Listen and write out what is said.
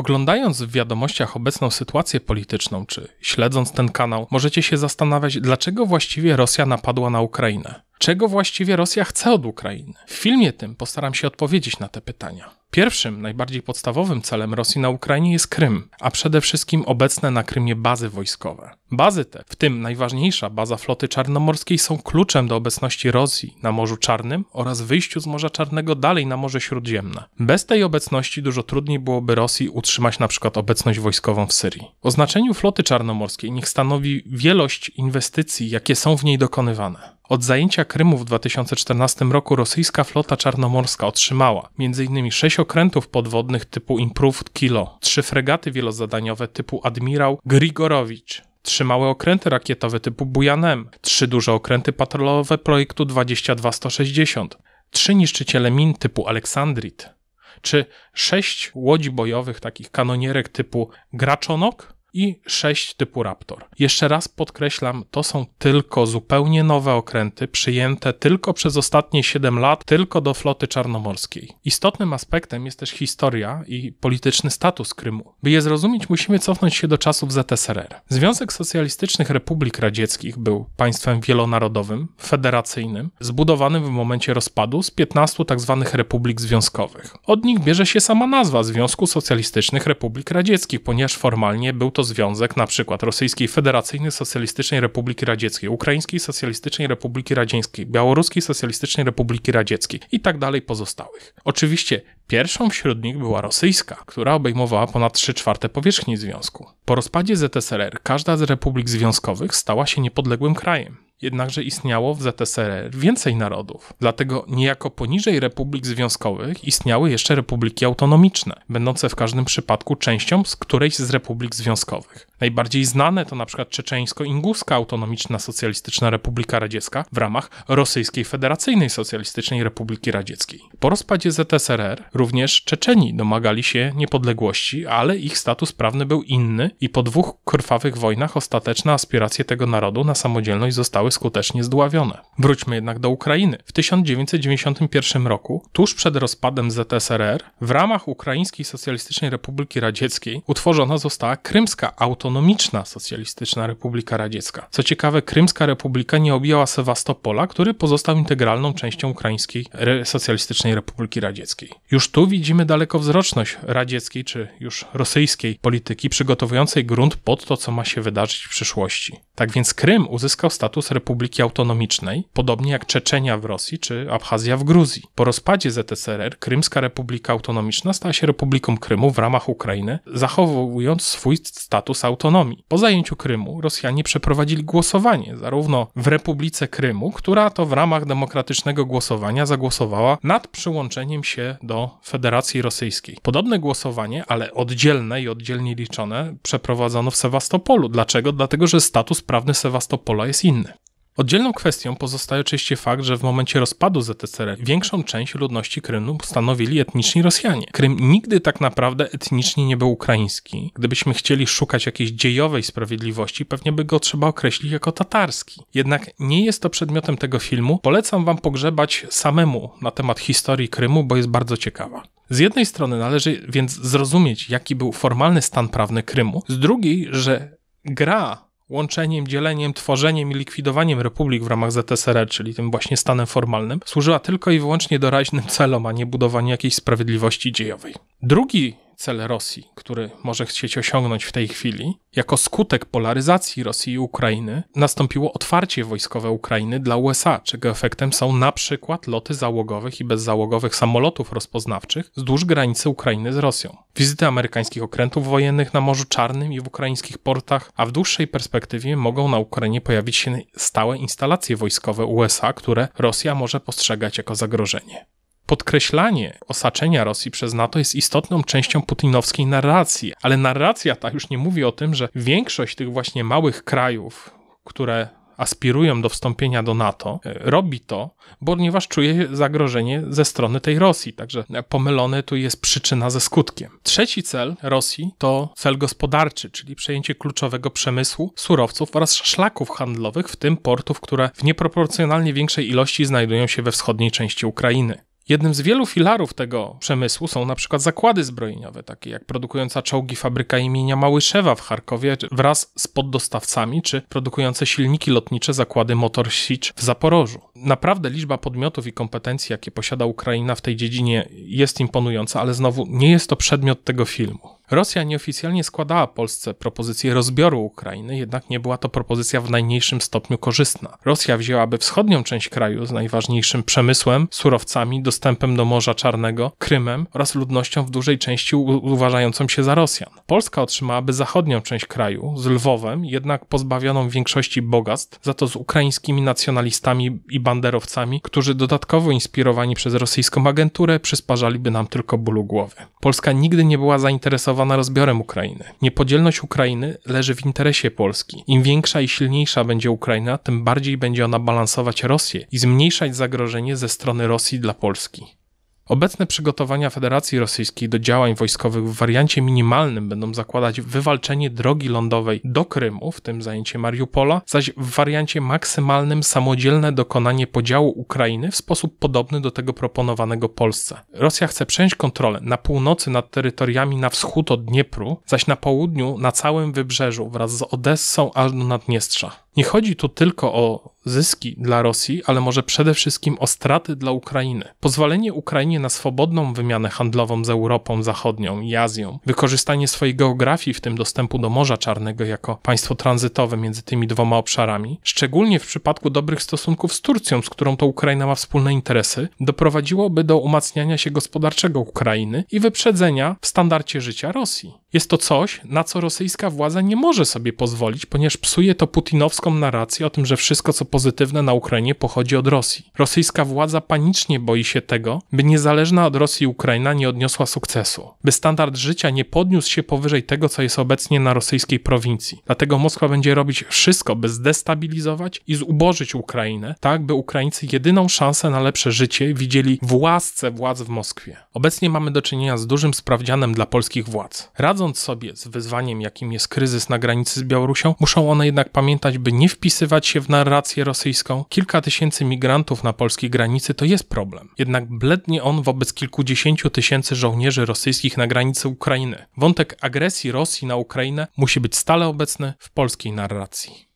Oglądając w wiadomościach obecną sytuację polityczną, czy śledząc ten kanał, możecie się zastanawiać, dlaczego właściwie Rosja napadła na Ukrainę. Czego właściwie Rosja chce od Ukrainy? W filmie tym postaram się odpowiedzieć na te pytania. Pierwszym, najbardziej podstawowym celem Rosji na Ukrainie jest Krym, a przede wszystkim obecne na Krymie bazy wojskowe. Bazy te, w tym najważniejsza baza floty czarnomorskiej, są kluczem do obecności Rosji na Morzu Czarnym oraz wyjściu z Morza Czarnego dalej na Morze Śródziemne. Bez tej obecności dużo trudniej byłoby Rosji utrzymać na przykład obecność wojskową w Syrii. O znaczeniu floty czarnomorskiej niech stanowi wielość inwestycji, jakie są w niej dokonywane. Od zajęcia Krymu w 2014 roku rosyjska flota czarnomorska otrzymała m.in. 6 okrętów podwodnych typu Improved Kilo, 3 fregaty wielozadaniowe typu Admirał Grigorowicz, trzy małe okręty rakietowe typu Bujanem, trzy duże okręty patrolowe projektu 22160, trzy niszczyciele min typu Aleksandrit, czy sześć łodzi bojowych takich kanonierek typu Graczonok i 6 typu Raptor. Jeszcze raz podkreślam, to są tylko zupełnie nowe okręty, przyjęte tylko przez ostatnie 7 lat, tylko do floty czarnomorskiej. Istotnym aspektem jest też historia i polityczny status Krymu. By je zrozumieć, musimy cofnąć się do czasów ZSRR. Związek Socjalistycznych Republik Radzieckich był państwem wielonarodowym, federacyjnym, zbudowanym w momencie rozpadu z 15 tzw. Tak republik związkowych. Od nich bierze się sama nazwa Związku Socjalistycznych Republik Radzieckich, ponieważ formalnie był to to związek na przykład Rosyjskiej Federacyjnej Socjalistycznej Republiki Radzieckiej, Ukraińskiej Socjalistycznej Republiki Radzieckiej, Białoruskiej Socjalistycznej Republiki Radzieckiej i tak dalej pozostałych. Oczywiście pierwszą wśród nich była rosyjska, która obejmowała ponad 3 czwarte powierzchni związku. Po rozpadzie ZSRR każda z republik związkowych stała się niepodległym krajem. Jednakże istniało w ZSRR więcej narodów, dlatego niejako poniżej republik związkowych istniały jeszcze republiki autonomiczne, będące w każdym przypadku częścią z którejś z republik związkowych. Najbardziej znane to np. Czeczeńsko-Inguska Autonomiczna Socjalistyczna Republika Radziecka w ramach Rosyjskiej Federacyjnej Socjalistycznej Republiki Radzieckiej. Po rozpadzie ZSRR również Czeczeni domagali się niepodległości, ale ich status prawny był inny i po dwóch krwawych wojnach ostateczne aspiracje tego narodu na samodzielność zostały skutecznie zdławione. Wróćmy jednak do Ukrainy. W 1991 roku, tuż przed rozpadem ZSRR, w ramach Ukraińskiej Socjalistycznej Republiki Radzieckiej utworzona została Krymska Autonomiczna Socjalistyczna Republika Radziecka. Co ciekawe, Krymska Republika nie objęła Sewastopola, który pozostał integralną częścią Ukraińskiej Socjalistycznej Republiki Radzieckiej. Już tu widzimy dalekowzroczność radzieckiej czy już rosyjskiej polityki przygotowującej grunt pod to, co ma się wydarzyć w przyszłości. Tak więc Krym uzyskał status republiki autonomicznej, podobnie jak Czeczenia w Rosji czy Abchazja w Gruzji. Po rozpadzie ZSRR Krymska Republika Autonomiczna stała się Republiką Krymu w ramach Ukrainy, zachowując swój status autonomii. Po zajęciu Krymu Rosjanie przeprowadzili głosowanie zarówno w Republice Krymu, która to w ramach demokratycznego głosowania zagłosowała nad przyłączeniem się do Federacji Rosyjskiej. Podobne głosowanie, ale oddzielne i oddzielnie liczone, przeprowadzono w Sewastopolu. Dlaczego? Dlatego, że status prawny Sewastopola jest inny. Oddzielną kwestią pozostaje oczywiście fakt, że w momencie rozpadu ZSRR większą część ludności Krymu stanowili etniczni Rosjanie. Krym nigdy tak naprawdę etnicznie nie był ukraiński. Gdybyśmy chcieli szukać jakiejś dziejowej sprawiedliwości, pewnie by go trzeba określić jako tatarski. Jednak nie jest to przedmiotem tego filmu. Polecam wam pogrzebać samemu na temat historii Krymu, bo jest bardzo ciekawa. Z jednej strony należy więc zrozumieć, jaki był formalny stan prawny Krymu, z drugiej, że gra łączeniem, dzieleniem, tworzeniem i likwidowaniem republik w ramach ZSRR, czyli tym właśnie stanem formalnym, służyła tylko i wyłącznie doraźnym celom, a nie budowaniu jakiejś sprawiedliwości dziejowej. Drugi cel Rosji, który może chcieć osiągnąć w tej chwili, jako skutek polaryzacji Rosji i Ukrainy nastąpiło otwarcie wojskowe Ukrainy dla USA, czego efektem są na przykład loty załogowych i bezzałogowych samolotów rozpoznawczych wzdłuż granicy Ukrainy z Rosją, wizyty amerykańskich okrętów wojennych na Morzu Czarnym i w ukraińskich portach, a w dłuższej perspektywie mogą na Ukrainie pojawić się stałe instalacje wojskowe USA, które Rosja może postrzegać jako zagrożenie podkreślanie osaczenia Rosji przez NATO jest istotną częścią putinowskiej narracji, ale narracja ta już nie mówi o tym, że większość tych właśnie małych krajów, które aspirują do wstąpienia do NATO, e, robi to, ponieważ czuje zagrożenie ze strony tej Rosji. Także pomylone tu jest przyczyna ze skutkiem. Trzeci cel Rosji to cel gospodarczy, czyli przejęcie kluczowego przemysłu, surowców oraz szlaków handlowych, w tym portów, które w nieproporcjonalnie większej ilości znajdują się we wschodniej części Ukrainy. Jednym z wielu filarów tego przemysłu są na przykład zakłady zbrojeniowe, takie jak produkująca czołgi fabryka imienia Małyszewa w Charkowie wraz z poddostawcami, czy produkujące silniki lotnicze zakłady Motor Sich w Zaporożu naprawdę liczba podmiotów i kompetencji, jakie posiada Ukraina w tej dziedzinie, jest imponująca, ale znowu nie jest to przedmiot tego filmu. Rosja nieoficjalnie składała Polsce propozycję rozbioru Ukrainy, jednak nie była to propozycja w najmniejszym stopniu korzystna. Rosja wzięłaby wschodnią część kraju z najważniejszym przemysłem, surowcami, dostępem do Morza Czarnego, Krymem oraz ludnością w dużej części uważającą się za Rosjan. Polska otrzymałaby zachodnią część kraju z Lwowem, jednak pozbawioną większości bogactw, za to z ukraińskimi nacjonalistami i banderowcami, którzy dodatkowo inspirowani przez rosyjską agenturę przysparzaliby nam tylko bólu głowy. Polska nigdy nie była zainteresowana rozbiorem Ukrainy. Niepodzielność Ukrainy leży w interesie Polski. Im większa i silniejsza będzie Ukraina, tym bardziej będzie ona balansować Rosję i zmniejszać zagrożenie ze strony Rosji dla Polski. Obecne przygotowania Federacji Rosyjskiej do działań wojskowych w wariancie minimalnym będą zakładać wywalczenie drogi lądowej do Krymu, w tym zajęcie Mariupola, zaś w wariancie maksymalnym samodzielne dokonanie podziału Ukrainy w sposób podobny do tego proponowanego Polsce. Rosja chce przejąć kontrolę na północy nad terytoriami na wschód od Dniepru, zaś na południu na całym wybrzeżu wraz z Odessą aż do Naddniestrza. Nie chodzi tu tylko o zyski dla Rosji, ale może przede wszystkim o straty dla Ukrainy. Pozwolenie Ukrainie na swobodną wymianę handlową z Europą Zachodnią i Azją, wykorzystanie swojej geografii, w tym dostępu do Morza Czarnego jako państwo tranzytowe między tymi dwoma obszarami, szczególnie w przypadku dobrych stosunków z Turcją, z którą to Ukraina ma wspólne interesy, doprowadziłoby do umacniania się gospodarczego Ukrainy i wyprzedzenia w standardzie życia Rosji. Jest to coś, na co rosyjska władza nie może sobie pozwolić, ponieważ psuje to putinowską narrację o tym, że wszystko co pozytywne na Ukrainie pochodzi od Rosji. Rosyjska władza panicznie boi się tego, by niezależna od Rosji Ukraina nie odniosła sukcesu, by standard życia nie podniósł się powyżej tego, co jest obecnie na rosyjskiej prowincji. Dlatego Moskwa będzie robić wszystko, by zdestabilizować i zubożyć Ukrainę, tak by Ukraińcy jedyną szansę na lepsze życie widzieli w łasce władz w Moskwie. Obecnie mamy do czynienia z dużym sprawdzianem dla polskich władz. Radzą radząc sobie z wyzwaniem, jakim jest kryzys na granicy z Białorusią, muszą one jednak pamiętać, by nie wpisywać się w narrację rosyjską. Kilka tysięcy migrantów na polskiej granicy to jest problem. Jednak blednie on wobec kilkudziesięciu tysięcy żołnierzy rosyjskich na granicy Ukrainy. Wątek agresji Rosji na Ukrainę musi być stale obecny w polskiej narracji.